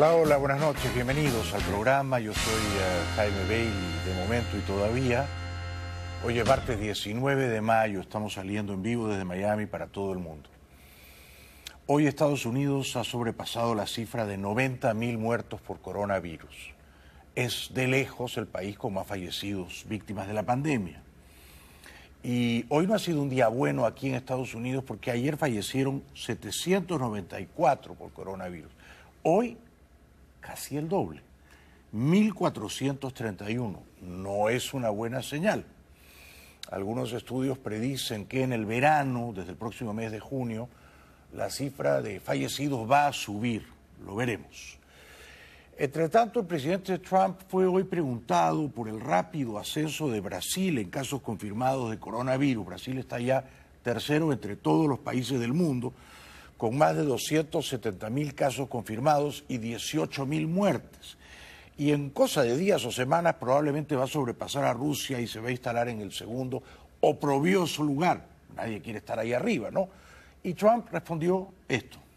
Hola, hola, buenas noches, bienvenidos al programa. Yo soy eh, Jaime Bailey de momento y todavía. Hoy es martes 19 de mayo, estamos saliendo en vivo desde Miami para todo el mundo. Hoy Estados Unidos ha sobrepasado la cifra de 90.000 muertos por coronavirus. Es de lejos el país con más fallecidos víctimas de la pandemia. Y hoy no ha sido un día bueno aquí en Estados Unidos porque ayer fallecieron 794 por coronavirus. Hoy casi el doble. 1431 no es una buena señal. Algunos estudios predicen que en el verano, desde el próximo mes de junio, la cifra de fallecidos va a subir, lo veremos. Entre tanto, el presidente Trump fue hoy preguntado por el rápido ascenso de Brasil en casos confirmados de coronavirus. Brasil está ya tercero entre todos los países del mundo con más de 270 mil casos confirmados y 18 mil muertes. Y en cosa de días o semanas probablemente va a sobrepasar a Rusia y se va a instalar en el segundo o oprobioso lugar. Nadie quiere estar ahí arriba, ¿no? Y Trump respondió esto.